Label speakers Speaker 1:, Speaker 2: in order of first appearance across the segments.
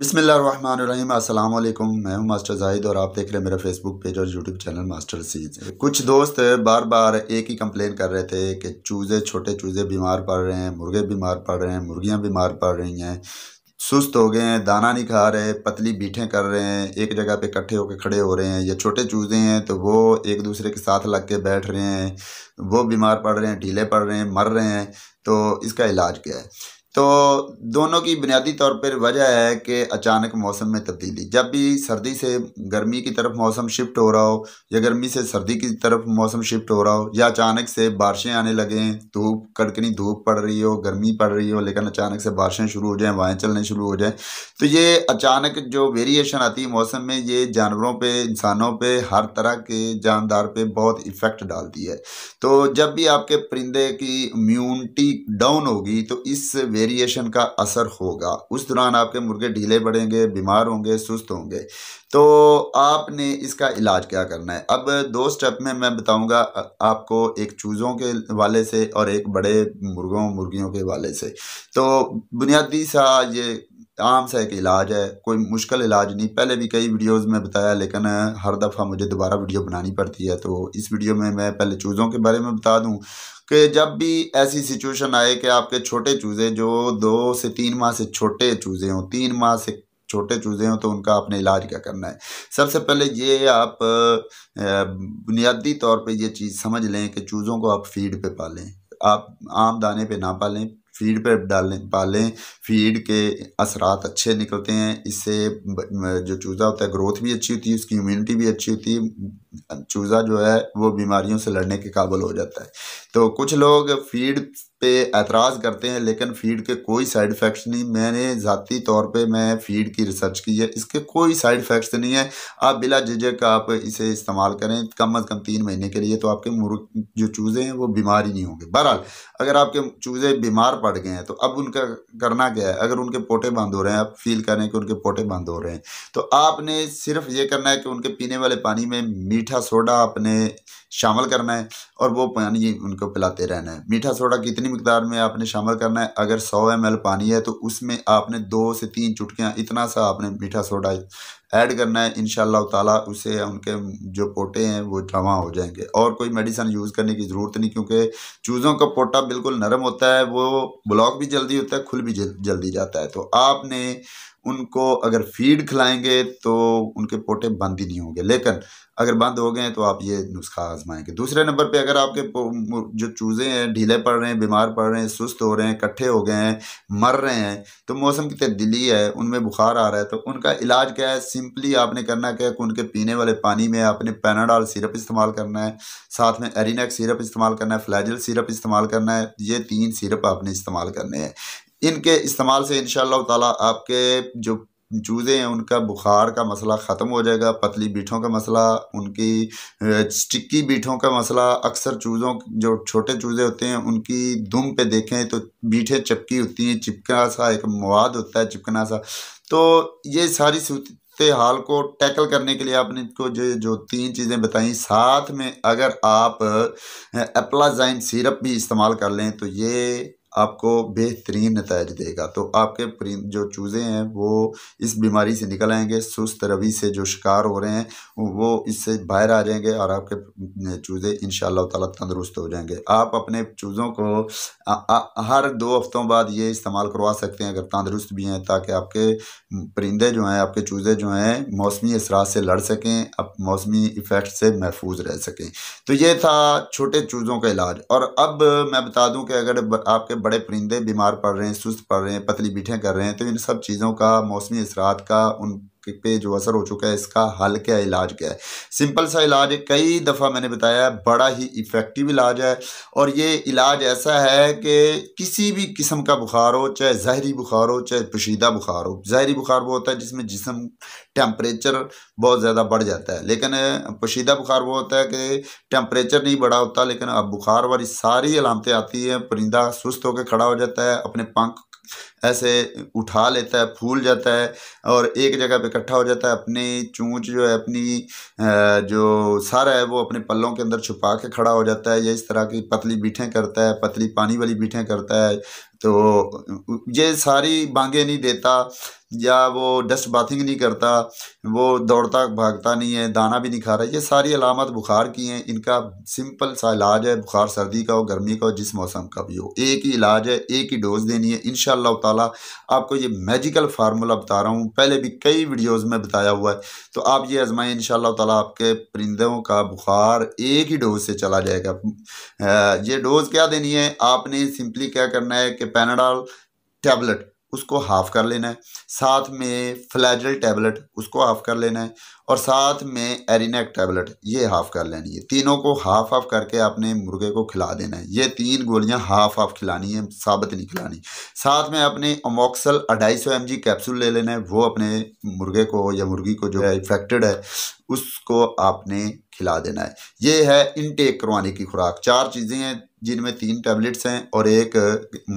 Speaker 1: बिसमीम अस्सलाम वालेकुम मैं हूं मास्टर जाहिद और आप देख रहे हैं मेरा फेसबुक पेज और यूट्यूब चैनल मास्टर सीज कुछ दोस्त बार बार एक ही कंप्लेन कर रहे थे कि चूज़े छोटे चूज़े बीमार पड़ रहे हैं मुर्गे बीमार पड़ रहे हैं मुर्गियां बीमार पड़ रही हैं सुस्त हो गए हैं दाना नहीं खा रहे पतली बीठें कर रहे हैं एक जगह पे इकट्ठे होकर खड़े हो रहे हैं या छोटे चूज़े हैं तो वो एक दूसरे के साथ लग के बैठ रहे हैं वो बीमार पड़ रहे हैं ढीले पड़ रहे हैं मर रहे हैं तो इसका इलाज क्या है तो दोनों की बुनियादी तौर पर वजह है कि अचानक मौसम में तब्दीली जब भी सर्दी से गर्मी की तरफ मौसम शिफ्ट हो रहा हो या गर्मी से सर्दी की तरफ मौसम शिफ्ट हो रहा हो या अचानक से बारिशें आने लगें धूप कड़कनी धूप पड़ रही हो गर्मी पड़ रही हो लेकिन अचानक से बारिशें शुरू हो जाएँ वाएँ चलने शुरू हो जाएँ तो ये अचानक जो वेरिएशन आती है मौसम में ये जानवरों पर इंसानों पर हर तरह के जानदार पर बहुत इफ़ेक्ट डालती है तो जब भी आपके परिंदे की इम्यूनिटी डाउन होगी तो इस वेरिएशन का असर होगा उस दौरान आपके मुर्गे ढीले बढ़ेंगे बीमार होंगे सुस्त होंगे तो आपने इसका इलाज क्या करना है अब दो स्टेप में मैं बताऊंगा आपको एक चूज़ों के वाले से और एक बड़े मुर्गों मुर्गियों के वाले से तो बुनियादी सा ये आम सा एक इलाज है कोई मुश्किल इलाज नहीं पहले भी कई वीडियोस में बताया लेकिन हर दफ़ा मुझे दोबारा वीडियो बनानी पड़ती है तो इस वीडियो में मैं पहले चूज़ों के बारे में बता दूं कि जब भी ऐसी सिचुएशन आए कि आपके छोटे चूज़े जो दो से तीन माह से छोटे चूज़े हों तीन माह से छोटे चूज़े हों तो उनका आपने इलाज क्या करना है सबसे पहले ये आप बुनियादी तौर पे ये चीज़ समझ लें कि चूज़ों को आप फीड पे पालें आप आम दाने पे ना पालें फीड पर डालें पालें फीड के असरात अच्छे निकलते हैं इससे जो चूज़ा होता है ग्रोथ भी अच्छी होती है उसकी इम्यूनिटी भी अच्छी होती है चूज़ा जो है वो बीमारियों से लड़ने के काबल हो जाता है तो कुछ लोग फीड पे एतराज़ करते हैं लेकिन फीड के कोई साइड इफ़ेक्ट्स नहीं मैंने ज़ाती तौर पे मैं फीड की रिसर्च की है इसके कोई साइड इफ़ेक्ट्स नहीं है आप बिला झिझक आप इसे इस्तेमाल करें कम अज़ कम तीन महीने के लिए तो आपके मुर्ग जो चूज़े हैं वो बीमार ही नहीं होंगे बहरहाल अगर आपके चूज़े बीमार पड़ गए हैं तो अब उनका करना क्या है अगर उनके पोटे बंद हो रहे हैं आप फील करें कि उनके पोटे बंद हो रहे हैं तो आपने सिर्फ ये करना है कि उनके पीने वाले पानी में मीट मीठा सोडा आपने शामिल करना है और वो पानी उनको पिलाते रहना है मीठा सोडा कितनी मकदार में आपने शामिल करना है अगर सौ एम पानी है तो उसमें आपने दो से तीन चुटकियाँ इतना सा आपने मीठा सोडा ऐड करना है इन ताला उसे उनके जो पोटे हैं वो जमा हो जाएंगे और कोई मेडिसन यूज़ करने की ज़रूरत नहीं क्योंकि चूज़ों का पोटा बिल्कुल नरम होता है वो ब्लॉक भी जल्दी होता है खुल भी जल्दी जाता है तो आपने उनको अगर फीड खिलाएंगे तो उनके पोटे बंद ही नहीं होंगे लेकिन अगर बंद हो गए तो आप ये नुस्खा आजमाएंगे दूसरे नंबर पे अगर आपके जो चूज़े हैं ढीले पड़ रहे हैं बीमार पड़ रहे हैं सुस्त हो रहे हैं इकट्ठे हो गए हैं मर रहे हैं तो मौसम की तब्दीली है उनमें बुखार आ रहा है तो उनका इलाज क्या है सिंपली आपने करना क्या है उनके पीने वाले पानी में आपने पैनाडाल सिरप इस्तेमाल करना है साथ में एरिनेक सिरप इस्तेमाल करना है फ्लैजल सिरप इस्तेमाल करना है ये तीन सिरप आपने इस्तेमाल करने हैं इनके इस्तेमाल से इन ताला आपके जो चूज़ें हैं उनका बुखार का मसला ख़त्म हो जाएगा पतली बीठों का मसला उनकी चिक्की बीठों का मसला अक्सर चूज़ों जो छोटे चूज़े होते हैं उनकी दुम पे देखें तो बीठें चपकी होती हैं चिपकना सा एक मवाद होता है चिपकना सा तो ये सारी से हाल को टैकल करने के लिए आपने को जो जो तीन चीज़ें बताई साथ में अगर आप एप्लाजाइन सिरप भी इस्तेमाल कर लें तो ये आपको बेहतरीन नतज देगा तो आपके जो चूज़े हैं वो इस बीमारी से निकल आएंगे सुस्त रवि से जो शिकार हो रहे हैं वो इससे बाहर आ जाएंगे और आपके चूज़े इन ताला तंदरुस्त हो जाएंगे आप अपने चूज़ों को आ, आ, हर दो हफ्तों बाद ये इस्तेमाल करवा सकते हैं अगर तंदरुस्त भी हैं ताकि आपके परिंदे जो हैं आपके चूज़े जो हैं मौसमी असरात से लड़ सकें मौसमी इफ़ेक्ट से महफूज रह सकें तो ये था छोटे चूज़ों का इलाज और अब मैं बता दूं कि अगर आपके बड़े परिंदे बीमार पड़ रहे हैं सुस्त पड़ रहे हैं पतली बीठें कर रहे हैं तो इन सब चीज़ों का मौसमी असरात का उन पे जो असर हो चुका है इसका हल क्या इलाज क्या है सिंपल सा इलाज है कई दफ़ा मैंने बताया बड़ा ही इफ़ेक्टिव इलाज है और ये इलाज ऐसा है कि किसी भी किस्म का बुखार हो चाहे जहरी बुखार हो चाहे पशीदा बुखार हो जहरी बुखार वो होता है जिसमें जिसम टेम्परेचर बहुत ज़्यादा बढ़ जाता है लेकिन पशीदा बुखार वो होता है कि टेम्परेचर नहीं बढ़ा होता लेकिन अब बुखार वाली सारी अलामतें आती हैं परिंदा सुस्त होकर खड़ा हो जाता है अपने पंख ऐसे उठा लेता है फूल जाता है और एक जगह पे इकट्ठा हो जाता है अपनी चूँच जो है अपनी जो सर है वो अपने पल्लों के अंदर छुपा के खड़ा हो जाता है या इस तरह की पतली बीठें करता है पतली पानी वाली बीठें करता है तो ये सारी बांगे नहीं देता या वो डस्ट बाथिंग नहीं करता वो दौड़ता भागता नहीं है दाना भी नहीं खा रहा ये सारी अलामत बुखार की हैं इनका सिंपल सा इलाज है बुखार सर्दी का हो गर्मी का हो जिस मौसम का भी हो एक ही इलाज है एक ही डोज देनी है इन शाला ताला आपको ये मैजिकल फार्मूला बता रहा हूँ पहले भी कई वीडियोस में बताया हुआ है तो आप ये आजमाए इन ताला आपके परिंदों का बुखार एक ही डोज से चला जाएगा ये डोज क्या देनी है आपने सिंपली क्या करना है कि पैनाडाल टैबलेट उसको हाफ़ कर लेना है साथ में फ्लैजल टैबलेट उसको हाफ़ कर लेना है और साथ में एरिनेक टैबलेट ये हाफ़ कर लेनी है तीनों को हाफ हाफ करके अपने मुर्गे को खिला देना है ये तीन गोलियां हाफ हाफ खिलानी है साबित नहीं खिलानी साथ में अपने अमोक्सल अढ़ाई सौ एम कैप्सूल ले लेना है वो अपने मुर्गे को या मुर्गी को जो है इफेक्टेड है उसको आपने खिला देना है ये है इनटेक करवाने की खुराक चार चीज़ें हैं जिनमें तीन टैबलेट्स हैं और एक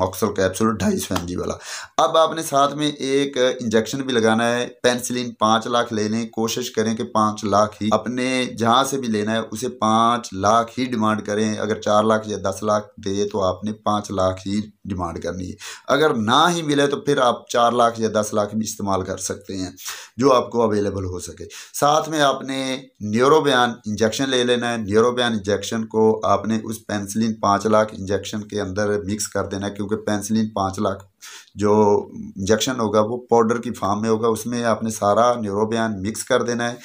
Speaker 1: मॉक्सल कैप्सूल ढाई सौ एम वाला अब आपने साथ में एक इंजेक्शन भी लगाना है पेंसिलिन पाँच लाख लेने कोशिश कर करें कि पाँच लाख ही अपने जहाँ से भी लेना है उसे पाँच लाख ही डिमांड करें अगर चार लाख या दस लाख दे तो आपने पाँच लाख ही डिमांड करनी है अगर ना ही मिले तो फिर आप चार लाख या दस लाख भी इस्तेमाल कर सकते हैं जो आपको अवेलेबल हो सके साथ में आपने न्यूरोबयान इंजेक्शन ले लेना है न्यूरोबयान इंजेक्शन को आपने उस पेंसिलिन पाँच लाख इंजेक्शन के अंदर मिक्स कर देना है क्योंकि पेंसिलिन पाँच लाख जो इंजेक्शन होगा वो पाउडर की फार्म में होगा उसमें आपने सारा न्यूरोबयान मिक्स कर देना है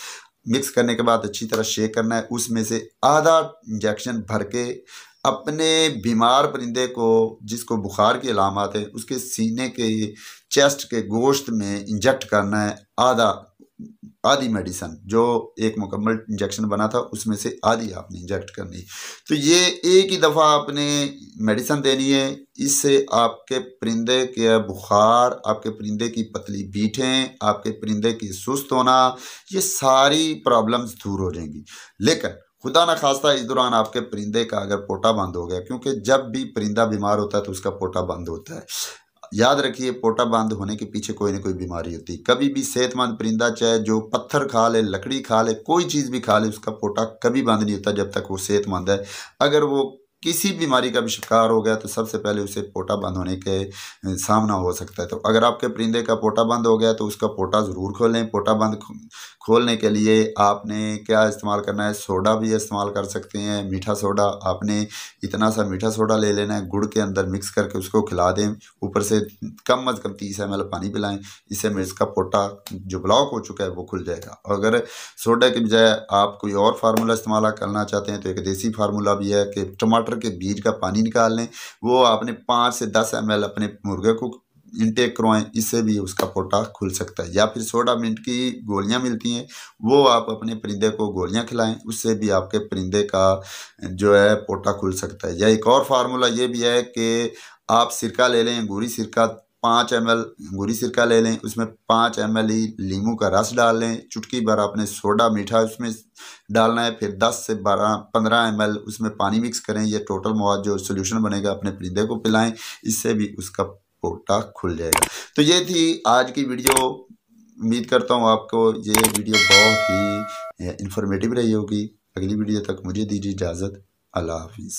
Speaker 1: मिक्स करने के बाद अच्छी तरह शेक करना है उसमें से आधा इंजेक्शन भर के अपने बीमार परिंदे को जिसको बुखार की अलामत है उसके सीने के चेस्ट के गोश्त में इंजेक्ट करना है आधा आधी मेडिसन जो एक मुकम्मल इंजेक्शन बना था उसमें से आधी आपने इंजेक्ट करनी तो ये एक ही दफ़ा आपने मेडिसन देनी है इससे आपके परिंदे के बुखार आपके परिंदे की पतली बीठें आपके परिंदे की सुस्त होना ये सारी प्रॉब्लम्स दूर हो जाएंगी लेकिन खुदा ना खास्ता इस दौरान आपके परिंदे का अगर पोटा बंद हो गया क्योंकि जब भी परिंदा बीमार होता है तो उसका पोटा बंद होता है याद रखिए पोटा बंद होने के पीछे कोई ना कोई बीमारी होती है कभी भी सेहतमंद परिंदा चाहे जो पत्थर खा ले लकड़ी खा ले कोई चीज़ भी खा ले उसका पोटा कभी बंद नहीं होता जब तक वो सेहतमंद है अगर वो किसी बीमारी का भी शिकार हो गया तो सबसे पहले उसे पोटा बंद होने के सामना हो सकता है तो अगर आपके परिंदे का पोटा बंद हो गया तो उसका पोटा ज़रूर खोलें पोटा बंद खोलने के लिए आपने क्या इस्तेमाल करना है सोडा भी इस्तेमाल कर सकते हैं मीठा सोडा आपने इतना सा मीठा सोडा ले लेना है गुड़ के अंदर मिक्स करके उसको खिला दें ऊपर से कम अज़ कम तीस एम पानी पिलाएं इससे मिर्च का पोटा जो ब्लॉक हो चुका है वो खुल जाएगा अगर सोडा के बजाय आप कोई और फार्मूला इस्तेमाल करना चाहते हैं तो एक देसी फार्मूला भी है कि टमाटर मटर के बीज का पानी निकाल लें वो आपने पाँच से दस एम अपने मुर्गे को इंटेक करवाएं इससे भी उसका पोटा खुल सकता है या फिर सोडा मिनट की गोलियां मिलती हैं वो आप अपने परिंदे को गोलियां खिलाएं उससे भी आपके परिंदे का जो है पोटा खुल सकता है या एक और फार्मूला ये भी है कि आप सिरका ले लें अंगूरी सिरका पाँच एम एल अंगूरी सिरका ले लें उसमें पाँच एम एल ही लीमू का रस डाल लें चुटकी भर आपने सोडा मीठा उसमें डालना है फिर दस से बारह पंद्रह एम एल उसमें पानी मिक्स करें यह टोटल मवाद जो सोल्यूशन बनेगा अपने परिंदे को पिलाएं इससे भी उसका पोटा खुल जाएगा तो ये थी आज की वीडियो उम्मीद करता हूँ आपको ये वीडियो बहुत ही इन्फॉर्मेटिव रही होगी अगली वीडियो तक मुझे दीजिए इजाज़त अल्लाह हाफिज़